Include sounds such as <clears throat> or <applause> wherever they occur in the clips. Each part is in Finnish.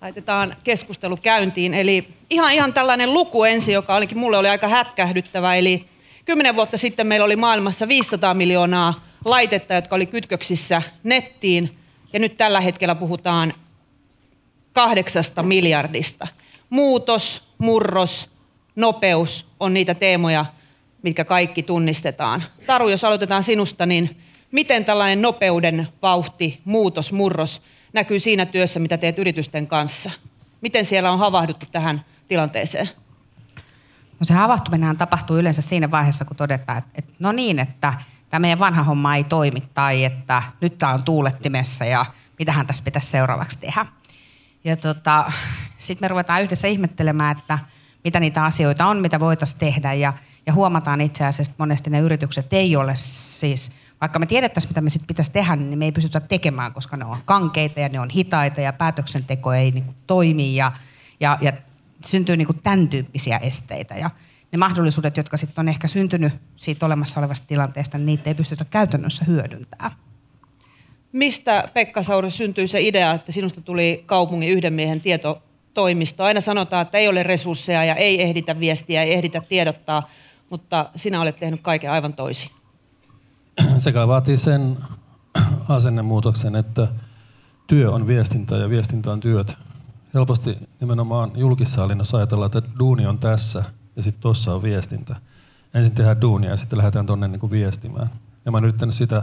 Laitetaan keskustelu käyntiin. Eli ihan, ihan tällainen luku ensin, joka olikin mulle oli aika hätkähdyttävä. Eli kymmenen vuotta sitten meillä oli maailmassa 500 miljoonaa laitetta, jotka oli kytköksissä nettiin. Ja nyt tällä hetkellä puhutaan kahdeksasta miljardista. Muutos, murros, nopeus on niitä teemoja, mitkä kaikki tunnistetaan. Taru, jos aloitetaan sinusta, niin miten tällainen nopeuden vauhti, muutos, murros – näkyy siinä työssä, mitä teet yritysten kanssa? Miten siellä on havahduttu tähän tilanteeseen? No se havahtuminen tapahtuu yleensä siinä vaiheessa, kun todetaan, että, että no niin, että tämä meidän vanha homma ei toimi tai että nyt tämä on tuulettimessa ja mitähän tässä pitäisi seuraavaksi tehdä. Ja tota, sitten me ruvetaan yhdessä ihmettelemään, että mitä niitä asioita on, mitä voitaisiin tehdä ja, ja huomataan itse asiassa, että monesti ne yritykset ei ole siis – vaikka me tiedettäisiin, mitä me sitten pitäisi tehdä, niin me ei pystytä tekemään, koska ne on kankeita ja ne on hitaita ja päätöksenteko ei niin kuin toimi ja, ja, ja syntyy niin kuin tämän tyyppisiä esteitä. Ja ne mahdollisuudet, jotka sitten on ehkä syntynyt siitä olemassa olevasta tilanteesta, niin niitä ei pystytä käytännössä hyödyntämään. Mistä Pekka Sauri syntyi se idea, että sinusta tuli kaupungin yhden miehen tietotoimisto? Aina sanotaan, että ei ole resursseja ja ei ehditä viestiä, ei ehditä tiedottaa, mutta sinä olet tehnyt kaiken aivan toisin. <clears throat> se vaatii sen <clears throat> asennemuutoksen, että työ on viestintä ja viestintä on työt. Helposti nimenomaan hallinnossa ajatellaan, että duuni on tässä ja sitten tuossa on viestintä. Ensin tehdään duunia ja sitten lähdetään tuonne niin viestimään. Ja mä oon yrittänyt sitä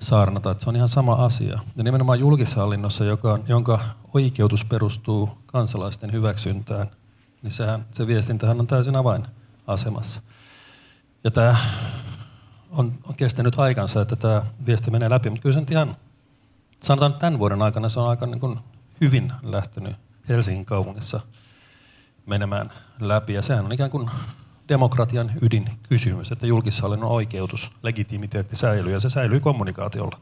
saarnata, että se on ihan sama asia. Ja nimenomaan hallinnossa, joka, jonka oikeutus perustuu kansalaisten hyväksyntään, niin sehän, se viestintähän on täysin avainasemassa. Ja tämä on, on kestänyt aikansa, että tämä viesti menee läpi, mutta kyllä se nyt ihan, sanotaan että tämän vuoden aikana se on aika niin kuin hyvin lähtenyt Helsingin kaupungissa menemään läpi. Ja sehän on ikään kuin demokratian ydinkysymys, että julkishallinnon oikeutus, legitimiteetti säilyy ja se säilyy kommunikaatiolla.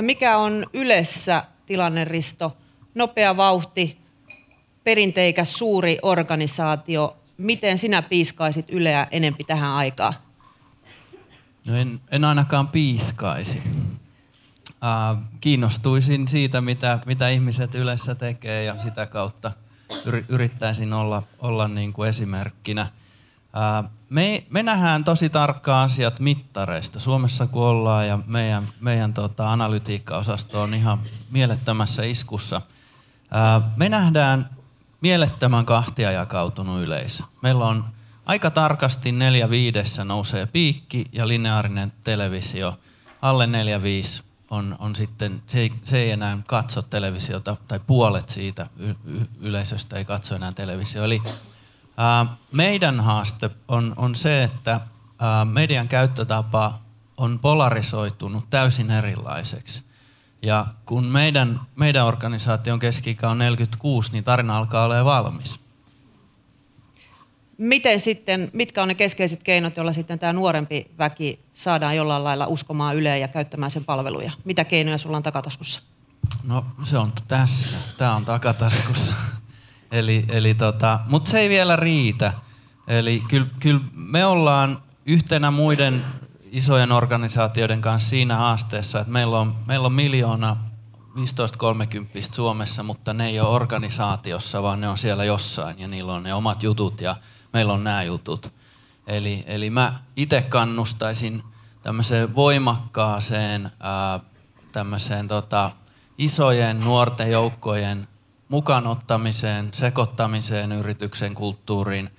Mikä on Ylessä tilanneristo? Nopea vauhti, perinteikäs suuri organisaatio. Miten sinä piiskaisit Yleä enempi tähän aikaan? No en, en ainakaan piiskaisi. Äh, kiinnostuisin siitä, mitä, mitä ihmiset yleensä tekee ja sitä kautta yrittäisin olla, olla niin kuin esimerkkinä. Äh, me, me nähdään tosi tarkkaan asiat mittareista. Suomessa kun ollaan ja meidän, meidän tota, analytiikkaosasto on ihan mielettömässä iskussa. Äh, me nähdään mielettömän kahtia jakautunut yleisö. Meillä on Aika tarkasti neljä viidessä nousee piikki ja lineaarinen televisio. Alle neljä viisi on, on sitten, se ei, se ei enää katso televisiota, tai puolet siitä y, y, yleisöstä ei katso enää televisiota. Eli ää, meidän haaste on, on se, että ää, median käyttötapa on polarisoitunut täysin erilaiseksi. Ja kun meidän, meidän organisaation keski on 46, niin tarina alkaa olla valmis miten sitten, mitkä on ne keskeiset keinot, joilla sitten tämä nuorempi väki saadaan jollain lailla uskomaan Yleen ja käyttämään sen palveluja? Mitä keinoja sulla on takataskussa? No se on tässä. Tämä on takataskussa. <laughs> eli, eli tota, mutta se ei vielä riitä. Eli kyllä kyl me ollaan yhtenä muiden isojen organisaatioiden kanssa siinä haasteessa, että meillä on, meillä on miljoona 15-30 Suomessa, mutta ne ei ole organisaatiossa, vaan ne on siellä jossain ja niillä on ne omat jutut ja meillä on nämä jutut. Eli, eli mä itse kannustaisin tämmöiseen voimakkaaseen ää, tämmöiseen tota, isojen nuorten joukkojen mukanottamiseen, sekoittamiseen yrityksen kulttuuriin.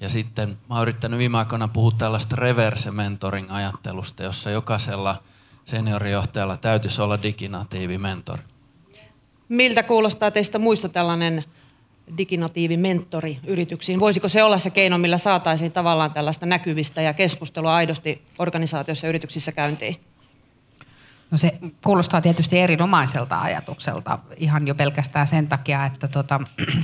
Ja sitten mä oon yrittänyt viime aikoina puhua tällaista reverse mentoring ajattelusta, jossa jokaisella seniorijohtajalla täytyisi olla diginatiivi mentori. Miltä kuulostaa teistä muista tällainen diginatiivin mentori yrityksiin. Voisiko se olla se keino, millä saataisiin tavallaan tällaista näkyvistä ja keskustelua aidosti organisaatioissa ja yrityksissä käyntiin? No se kuulostaa tietysti erinomaiselta ajatukselta ihan jo pelkästään sen takia, että tota, <clears throat>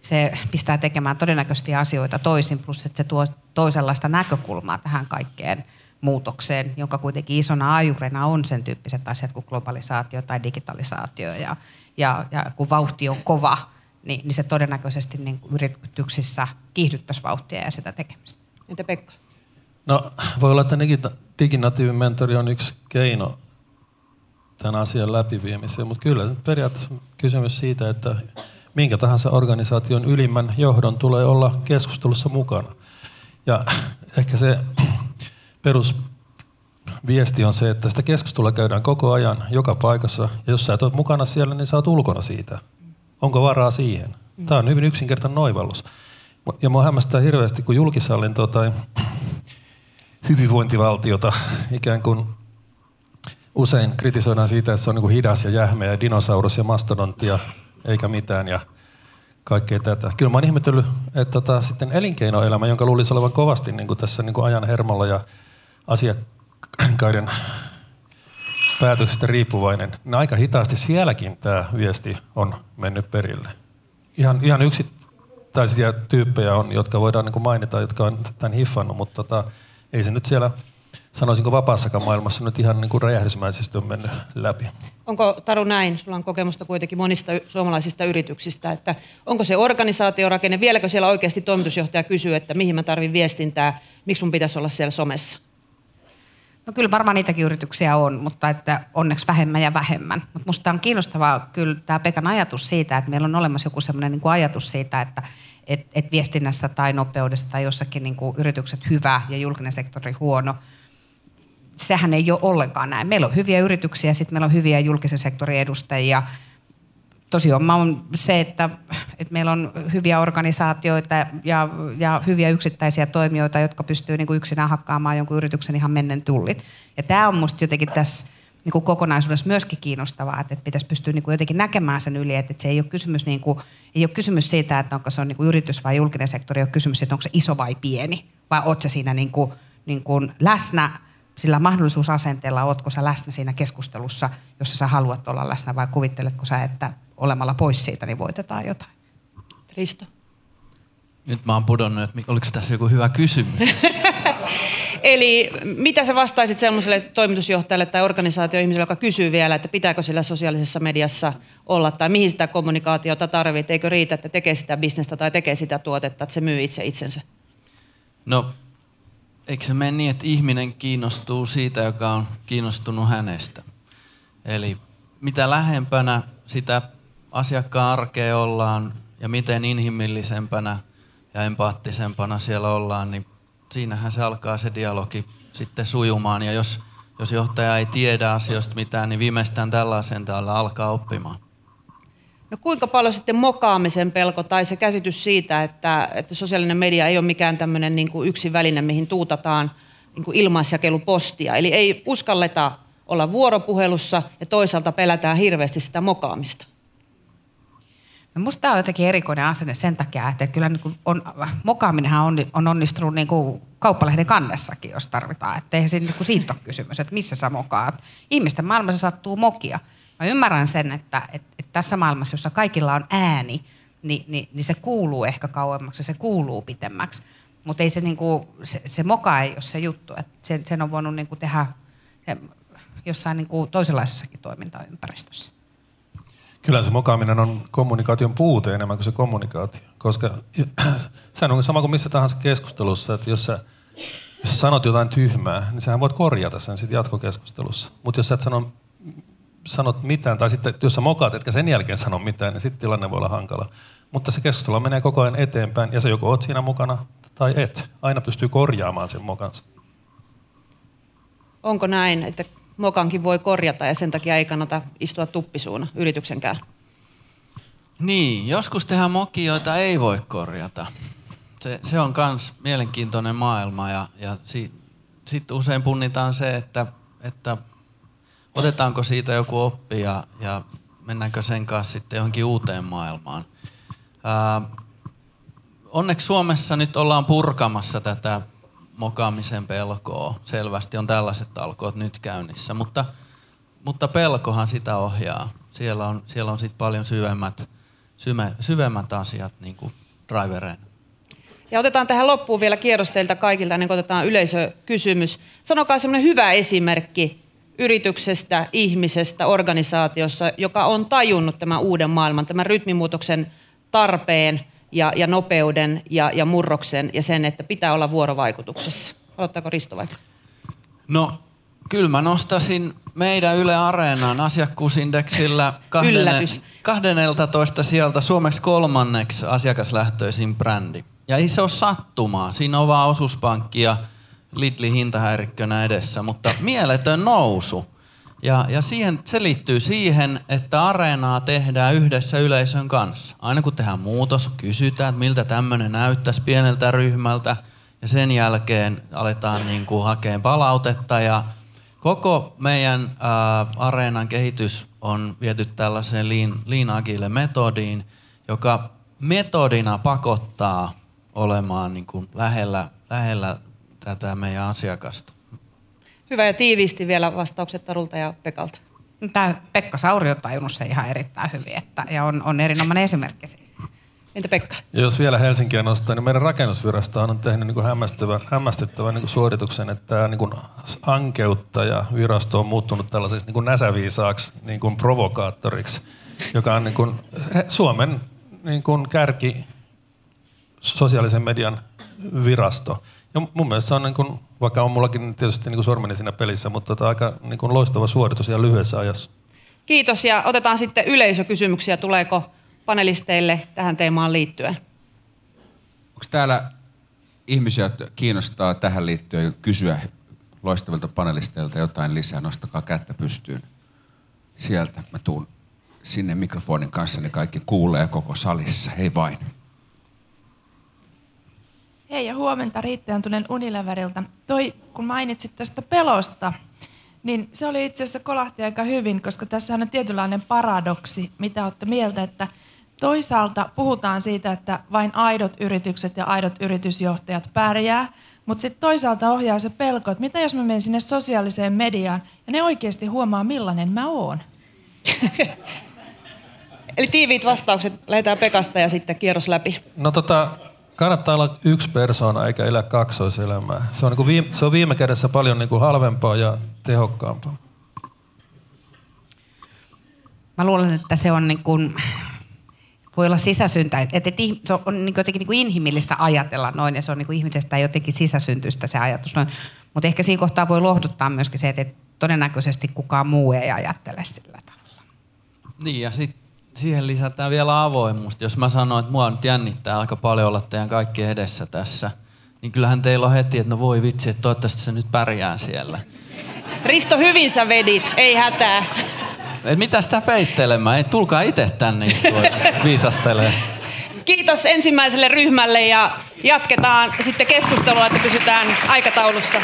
se pistää tekemään todennäköisesti asioita toisin, plus että se tuo toisenlaista näkökulmaa tähän kaikkeen muutokseen, jonka kuitenkin isona ajurena on sen tyyppiset asiat kuin globalisaatio tai digitalisaatio. Ja, ja, ja kun vauhti on kova, niin, niin se todennäköisesti niin kuin yrityksissä kiihdyttäisi vauhtia ja sitä tekemistä. Entä Pekka? No voi olla, että diginatiivinen mentori on yksi keino tämän asian läpiviemiseen, mutta kyllä se periaatteessa on kysymys siitä, että minkä tahansa organisaation ylimmän johdon tulee olla keskustelussa mukana. Ja ehkä se perusviesti on se, että sitä keskustelua käydään koko ajan, joka paikassa, ja jos sä et ole mukana siellä, niin sä oot ulkona siitä. Onko varaa siihen? Mm. Tämä on hyvin yksinkertainen noivallus. Ja minua hämmästää hirveästi, kun julkishallintoa tai <clears throat> hyvinvointivaltiota ikään kuin usein kritisoidaan siitä, että se on niin kuin hidas ja jähmeä ja dinosaurus ja mastodonttia eikä mitään ja kaikkea tätä. Kyllä mä oon ihmetellyt, että tota, sitten elinkeinoelämä, jonka luulisi olevan kovasti niin kuin tässä niin kuin ajan hermolla ja asiakkaiden päätöksestä riippuvainen, niin aika hitaasti sielläkin tämä viesti on mennyt perille. Ihan, ihan yksittäisiä tyyppejä on, jotka voidaan niin mainita, jotka on tämän hiffannut, mutta tota, ei se nyt siellä sanoisinko vapaassakaan maailmassa nyt ihan niin kuin räjähdysmäisesti on mennyt läpi. Onko Taru näin? Sulla on kokemusta kuitenkin monista suomalaisista yrityksistä, että onko se organisaatiorakenne, vieläkö siellä oikeasti toimitusjohtaja kysyy, että mihin mä tarvin viestintää, miksi mun pitäisi olla siellä somessa? No kyllä varmaan niitäkin yrityksiä on, mutta että onneksi vähemmän ja vähemmän. Mutta musta on kiinnostavaa kyllä tämä Pekan ajatus siitä, että meillä on olemassa joku sellainen niin ajatus siitä, että et, et viestinnässä tai nopeudessa tai jossakin niin kuin yritykset hyvä ja julkinen sektori huono. Sehän ei ole ollenkaan näin. Meillä on hyviä yrityksiä, sitten meillä on hyviä julkisen sektorin edustajia – tosi homma on se, että, että meillä on hyviä organisaatioita ja, ja hyviä yksittäisiä toimijoita, jotka pystyy niin kuin yksinään hakkaamaan jonkun yrityksen ihan mennen tullin. Ja tämä on musta jotenkin tässä niin kuin kokonaisuudessa myöskin kiinnostavaa, että, että pitäisi pystyä niin kuin jotenkin näkemään sen yli, että, että se ei ole, kysymys niin kuin, ei ole kysymys siitä, että onko se on niin kuin yritys vai julkinen sektori, ei ole kysymys siitä, onko se iso vai pieni, vai oletko se siinä niin kuin, niin kuin läsnä – sillä mahdollisuusasenteella, ootko sä läsnä siinä keskustelussa, jossa sä haluat olla läsnä, vai kuvitteletko sä, että olemalla pois siitä, niin voitetaan jotain? Risto. Nyt mä oon pudonnut, että oliko tässä joku hyvä kysymys? <laughs> Eli mitä sä vastaisit sellaiselle toimitusjohtajalle tai organisaatioihmiselle, joka kysyy vielä, että pitääkö sillä sosiaalisessa mediassa olla tai mihin sitä kommunikaatiota tarvitsee, eikö riitä, että tekee sitä bisnestä tai tekee sitä tuotetta, että se myy itse itsensä? No eikö se mene niin, että ihminen kiinnostuu siitä, joka on kiinnostunut hänestä? Eli mitä lähempänä sitä asiakkaan arkea ollaan ja miten inhimillisempänä ja empaattisempana siellä ollaan, niin siinähän se alkaa se dialogi sitten sujumaan. Ja jos, jos johtaja ei tiedä asioista mitään, niin viimeistään tällaisen täällä alkaa oppimaan. No kuinka paljon sitten mokaamisen pelko tai se käsitys siitä, että, että sosiaalinen media ei ole mikään tämmöinen niin kuin yksi väline, mihin tuutataan niin kuin ilmaisjakelupostia. Eli ei uskalleta olla vuoropuhelussa ja toisaalta pelätään hirveästi sitä mokaamista. No musta tämä on jotenkin erikoinen asenne sen takia, että kyllä niin kuin on, mokaaminenhan on, on onnistunut niin kuin kauppalehden kannessakin, jos tarvitaan. Että eihän siinä niin kuin siitä ole kysymys, että missä sä mokaat. Ihmisten maailmassa sattuu mokia. Mä ymmärrän sen, että, että, että tässä maailmassa, jossa kaikilla on ääni, niin, niin, niin se kuuluu ehkä kauemmaksi ja se kuuluu pitemmäksi. Mutta ei se, niinku, se, se moka ei ole se juttu. että sen, sen on voinut niinku tehdä se, jossain niinku toisenlaisessakin toimintaympäristössä. Kyllä se mokaaminen on kommunikaation puute enemmän kuin se kommunikaatio. Koska <clears throat> se on sama kuin missä tahansa keskustelussa, että jos sä, jos sä sanot jotain tyhmää, niin sä voit korjata sen sitten jatkokeskustelussa. Mutta jos sä et sano sanot mitään, tai sitten jos sä mokaat, etkä sen jälkeen sano mitään, niin sitten tilanne voi olla hankala. Mutta se keskustelu menee koko ajan eteenpäin, ja se joko oot siinä mukana tai et. Aina pystyy korjaamaan sen mokansa. Onko näin, että mokankin voi korjata ja sen takia ei kannata istua tuppisuuna yrityksenkään? Niin, joskus tehdään mokia, joita ei voi korjata. Se, se on myös mielenkiintoinen maailma ja, ja si, sitten usein punnitaan se, että, että otetaanko siitä joku oppi ja, ja mennäänkö sen kanssa sitten johonkin uuteen maailmaan. Ää, onneksi Suomessa nyt ollaan purkamassa tätä mokaamisen pelkoa. Selvästi on tällaiset talkoot nyt käynnissä, mutta, mutta pelkohan sitä ohjaa. Siellä on, siellä on sit paljon syvemmät, syme, syvemmät asiat niin kuin drivereina. Ja otetaan tähän loppuun vielä kierros teiltä kaikilta, ennen kuin otetaan yleisökysymys. Sanokaa semmoinen hyvä esimerkki yrityksestä, ihmisestä, organisaatiossa, joka on tajunnut tämän uuden maailman, tämän rytmimuutoksen tarpeen ja, ja nopeuden ja, ja murroksen ja sen, että pitää olla vuorovaikutuksessa. Aloittaako Risto vaikka? No, kyllä mä nostasin meidän Yle Areenan asiakkuusindeksillä 12 sieltä suomeksi kolmanneksi asiakaslähtöisin brändi. Ja ei se ole sattumaa. Siinä on vaan osuuspankki ja Lidli hintahäirikkönä edessä, mutta mieletön nousu. Ja, ja siihen, se liittyy siihen, että areenaa tehdään yhdessä yleisön kanssa. Aina kun tehdään muutos, kysytään, että miltä tämmöinen näyttäisi pieneltä ryhmältä, ja sen jälkeen aletaan niin kuin hakeen palautetta. Ja koko meidän ää, äh, areenan kehitys on viety tällaiseen lean, lean agile metodiin, joka metodina pakottaa olemaan niin kuin lähellä, lähellä tätä meidän asiakasta. Hyvä ja tiiviisti vielä vastaukset Tarulta ja Pekalta. Tämä Pekka Sauri on tajunnut se ihan erittäin hyvin että, ja on, on erinomainen esimerkki siitä. Entä Pekka? Jos vielä Helsinkiä nostaa, niin meidän rakennusvirasto on tehnyt niin kuin hämmästyttävän, hämmästyttävä niin suorituksen, että tämä niin ankeutta ja virasto on muuttunut tällaiseksi niin näsäviisaaksi niin kuin provokaattoriksi, joka on niin kuin Suomen niin kuin kärki sosiaalisen median virasto. Ja mun mielestä se on, niin kuin, vaikka on mullakin tietysti niin kuin sormeni siinä pelissä, mutta tota aika niin kuin loistava suoritus ja lyhyessä ajassa. Kiitos ja otetaan sitten yleisökysymyksiä. Tuleeko panelisteille tähän teemaan liittyen? Onko täällä ihmisiä, jotka kiinnostaa tähän liittyen kysyä loistavilta panelisteilta jotain lisää? Nostakaa kättä pystyyn. Sieltä mä tuun sinne mikrofonin kanssa, niin kaikki kuulee koko salissa. Hei vain. Hei ja huomenta, Riitta Antunen Uniläväriltä. Toi, kun mainitsit tästä pelosta, niin se oli itse asiassa kolahti aika hyvin, koska tässä on tietynlainen paradoksi, mitä olette mieltä, että toisaalta puhutaan siitä, että vain aidot yritykset ja aidot yritysjohtajat pärjää, mutta sitten toisaalta ohjaa se pelko, että mitä jos mä menen sinne sosiaaliseen mediaan ja ne oikeasti huomaa, millainen mä oon. <laughs> Eli tiiviit vastaukset. Lähdetään Pekasta ja sitten kierros läpi. No tota, kannattaa olla yksi persoona eikä elää kaksoiselämää. Se on, niin viime, se on viime kädessä paljon niin kuin halvempaa ja tehokkaampaa. Mä luulen, että se on niin kuin, voi olla sisäsyntä, että se on niin jotenkin niin kuin inhimillistä ajatella noin, ja se on niin kuin ihmisestä jotenkin sisäsyntystä se ajatus noin. Mutta ehkä siinä kohtaa voi lohduttaa myöskin se, että todennäköisesti kukaan muu ei ajattele sillä tavalla. Niin, ja sitten siihen lisätään vielä avoimuus. Jos mä sanon, että mua nyt jännittää aika paljon olla teidän kaikki edessä tässä, niin kyllähän teillä on heti, että no voi vitsi, että toivottavasti se nyt pärjää siellä. Risto, hyvin sä vedit, ei hätää. Et mitä sitä peittelemään? Ei, tulkaa itse tänne istua viisastelemaan. Kiitos ensimmäiselle ryhmälle ja jatketaan sitten keskustelua, että pysytään aikataulussa.